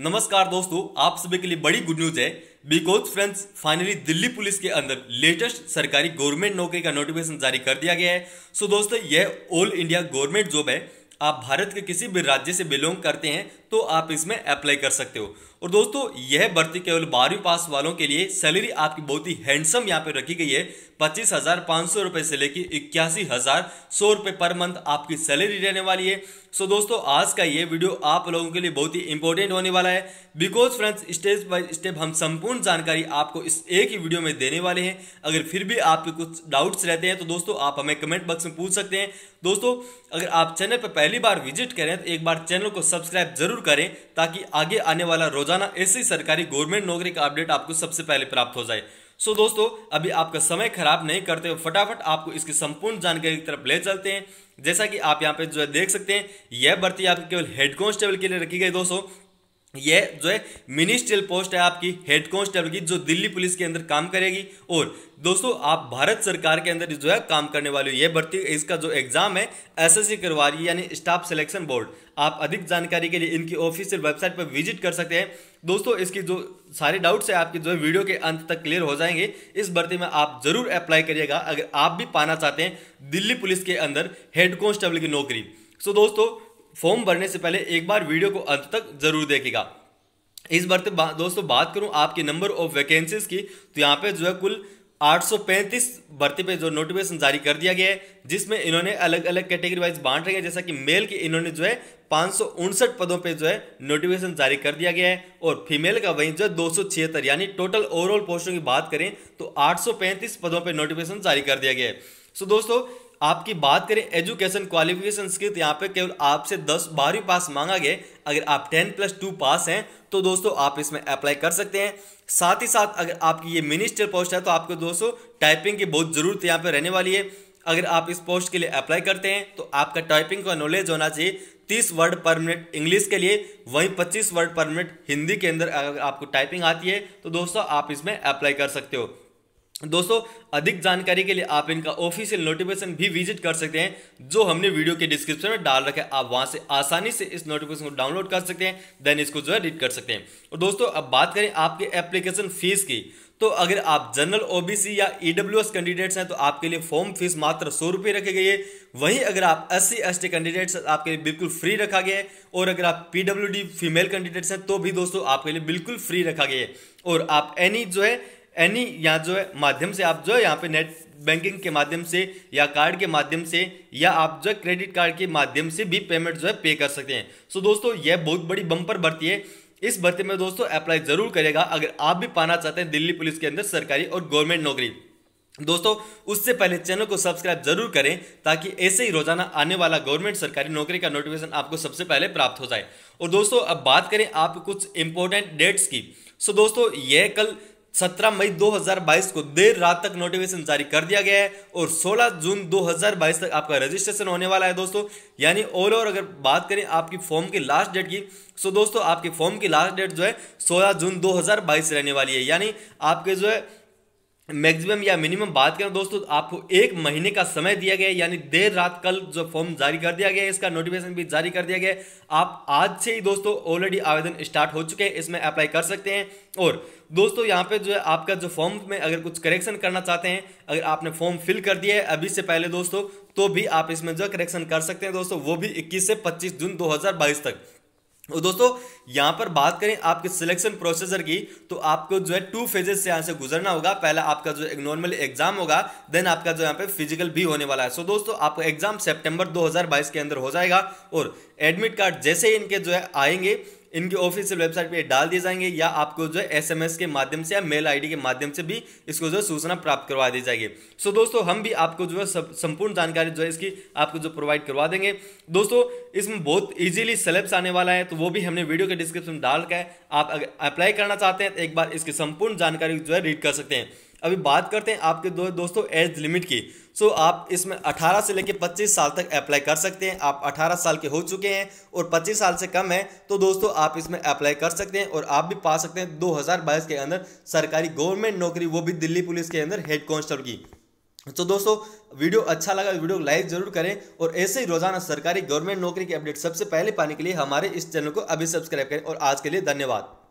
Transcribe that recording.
नमस्कार दोस्तों आप सभी के लिए बड़ी गुड न्यूज है because friends finally Delhi police के अंदर लेटेस्ट सरकारी गवर्नमेंट नौकरी का नोटिफिकेशन जारी कर दिया गया है सो दोस्तों यह ऑल इंडिया गवर्नमेंट जॉब है आप भारत के किसी भी राज्य से बिलोंग करते हैं तो आप इसमें अप्लाई कर सकते हो और दोस्तों यह भर्ती केवल बारहवीं पास वालों के लिए सैलरी आपकी बहुत ही हैंडसम यहाँ पे रखी गई है पच्चीस हजार पाँच सौ रुपये से लेकर इक्यासी हजार सौ रुपये पर मंथ आपकी सैलरी रहने वाली है सो दोस्तों आज का ये वीडियो आप लोगों के लिए बहुत ही इंपॉर्टेंट होने वाला है because friends step by step हम संपूर्ण जानकारी आपको इस एक ही वीडियो में देने वाले हैं अगर फिर भी आपके कुछ डाउट्स रहते हैं तो दोस्तों आप हमें कमेंट बॉक्स में पूछ सकते हैं दोस्तों अगर आप चैनल पर पहली बार विजिट करें तो एक बार चैनल को सब्सक्राइब जरूर करें ताकि आगे आने वाला रोजाना ऐसी सरकारी गवर्नमेंट नौकरी का अपडेट आपको सबसे पहले प्राप्त हो जाए सो so दोस्तों अभी आपका समय खराब नहीं करते हुए फटाफट आपको इसकी संपूर्ण जानकारी की तरफ ले चलते हैं जैसा कि आप यहां पे जो है देख सकते हैं यह भर्ती आपके केवल हेड कांस्टेबल के लिए रखी गई दोस्तों ये जो है मिनिस्ट्रियल पोस्ट है आपकी हेड कॉन्स्टेबल की जो दिल्ली पुलिस के अंदर काम करेगी और दोस्तों आप भारत सरकार के अंदर जो है काम करने वाले हो ये भर्ती इसका जो एग्जाम है एसएससी करवा रही है यानी स्टाफ सिलेक्शन बोर्ड आप अधिक जानकारी के लिए इनकी ऑफिशियल वेबसाइट पर विजिट कर सकते हैं दोस्तों इसकी जो सारे डाउट्स है आपके जो है वीडियो के अंत तक क्लियर हो जाएंगे इस भर्ती में आप जरूर अप्लाई करिएगा अगर आप भी पाना चाहते हैं दिल्ली पुलिस के अंदर हेड कॉन्स्टेबल की नौकरी सो दोस्तों फॉर्म भरने से पहले एक बार वीडियो को अंत तक जरूर देखेगा इस बार तो बा, दोस्तों बात करूं आपके नंबर ऑफ वैकेंसीज की तो यहाँ पे जो है कुल 835 भर्ती पे जो नोटिफिकेशन जारी कर दिया गया है जिसमें इन्होंने अलग अलग कैटेगरी वाइज बांट रखे हैं जैसा कि मेल के इन्होंने जो है पाँच पदों पे जो है नोटिफिकेशन जारी कर दिया गया है और फीमेल का वही जो है दो यानी टोटल ओवरऑल पोस्टों की बात करें तो आठ पदों पर नोटिफिकेशन जारी कर दिया गया है सो दोस्तों आपकी बात करें एजुकेशन क्वालिफिकेशन की तो यहाँ पे केवल आपसे दस बारहवीं पास मांगा गया अगर आप टेन प्लस टू पास हैं तो दोस्तों आप इसमें अप्लाई कर सकते हैं साथ ही साथ अगर आपकी ये मिनिस्टर पोस्ट है तो आपको दोस्तों टाइपिंग की बहुत ज़रूरत यहाँ पर रहने वाली है अगर आप इस पोस्ट के लिए अप्लाई करते हैं तो आपका टाइपिंग का नॉलेज होना चाहिए तीस वर्ड पर मिनट इंग्लिश के लिए वहीं पच्चीस वर्ड पर मिनट हिंदी के अंदर अगर आपको टाइपिंग आती है तो दोस्तों आप इसमें अप्लाई कर सकते हो दोस्तों अधिक जानकारी के लिए आप इनका ऑफिशियल नोटिफिकेशन भी विजिट कर सकते हैं जो हमने वीडियो के डिस्क्रिप्शन में डाल रखा है आप वहां से आसानी से इस नोटिफिकेशन को डाउनलोड कर सकते हैं देन इसको जो है रीड कर सकते हैं और दोस्तों अब बात करें आपके एप्लीकेशन फीस की तो अगर आप जनरल ओबीसी या ईडब्ल्यू e कैंडिडेट्स हैं तो आपके लिए फॉर्म फीस मात्र सौ रुपये रखी गई है वहीं अगर आप एस सी कैंडिडेट्स आपके लिए बिल्कुल फ्री रखा गया है और अगर आप पीडब्ल्यूडी फीमेल कैंडिडेट्स हैं तो भी दोस्तों आपके लिए बिल्कुल फ्री रखा गया है और आप एनी जो है एनी यहाँ जो है माध्यम से आप जो है यहाँ पे नेट बैंकिंग के माध्यम से या कार्ड के माध्यम से या आप जो है क्रेडिट कार्ड के माध्यम से भी पेमेंट जो है पे कर सकते हैं सो so दोस्तों यह बहुत बड़ी बम्पर भर्ती है इस भर्ती में दोस्तों अप्लाई जरूर करेगा अगर आप भी पाना चाहते हैं दिल्ली पुलिस के अंदर सरकारी और गवर्नमेंट नौकरी दोस्तों उससे पहले चैनल को सब्सक्राइब जरूर करें ताकि ऐसे ही रोजाना आने वाला गवर्नमेंट सरकारी नौकरी का नोटिफिकेशन आपको सबसे पहले प्राप्त हो जाए और दोस्तों अब बात करें आप कुछ इंपॉर्टेंट डेट्स की सो दोस्तों यह कल 17 मई 2022 को देर रात तक नोटिफिकेशन जारी कर दिया गया है और 16 जून 2022 तक आपका रजिस्ट्रेशन होने वाला है दोस्तों यानी ऑल ओवर अगर बात करें आपकी फॉर्म की लास्ट डेट की सो दोस्तों आपकी फॉर्म की लास्ट डेट जो है 16 जून 2022 रहने वाली है यानी आपके जो है मैक्सिमम या मिनिमम बात करें दोस्तों आपको एक महीने का समय दिया गया यानी देर रात कल जो फॉर्म जारी कर दिया गया इसका नोटिफिकेशन भी जारी कर दिया गया आप आज से ही दोस्तों ऑलरेडी आवेदन स्टार्ट हो चुके हैं इसमें अप्लाई कर सकते हैं और दोस्तों यहाँ पे जो है आपका जो फॉर्म में अगर कुछ करेक्शन करना चाहते हैं अगर आपने फॉर्म फिल कर दिया है अभी से पहले दोस्तों तो भी आप इसमें जो करेक्शन कर सकते हैं दोस्तों वो भी इक्कीस से पच्चीस जून दो तक और तो दोस्तों यहां पर बात करें आपके सिलेक्शन प्रोसेसर की तो आपको जो है टू फेजेस से यहां से गुजरना होगा पहला आपका जो नॉर्मल एग्जाम होगा देन आपका जो यहां पे फिजिकल भी होने वाला है सो दोस्तों आपका एग्जाम सितंबर 2022 के अंदर हो जाएगा और एडमिट कार्ड जैसे ही इनके जो है आएंगे इनकी ऑफिशियल वेबसाइट पे डाल दिए जाएंगे या आपको जो है एस के माध्यम से या मेल आईडी के माध्यम से भी इसको जो है सूचना प्राप्त करवा दी जाएगी सो so, दोस्तों हम भी आपको जो है संपूर्ण जानकारी जो है इसकी आपको जो प्रोवाइड करवा देंगे दोस्तों इसमें बहुत ईजिली सेलेब्स आने वाला है तो वो भी हमने वीडियो के डिस्क्रिप्शन में डाल रखा है आप अप्लाई करना चाहते हैं तो एक बार इसकी संपूर्ण जानकारी जो है रीड कर सकते हैं अभी बात करते हैं आपके दो दोस्तों एज लिमिट की सो so, आप इसमें 18 से लेकर 25 साल तक अप्लाई कर सकते हैं आप 18 साल के हो चुके हैं और 25 साल से कम है तो दोस्तों आप इसमें अप्लाई कर सकते हैं और आप भी पा सकते हैं 2022 के अंदर सरकारी गवर्नमेंट नौकरी वो भी दिल्ली पुलिस के अंदर हेड कॉन्स्टेबल की तो दोस्तों वीडियो अच्छा लगा वीडियो लाइक जरूर करें और ऐसे ही रोजाना सरकारी गवर्नमेंट नौकरी के अपडेट सबसे पहले पाने के लिए हमारे इस चैनल को अभी सब्सक्राइब करें और आज के लिए धन्यवाद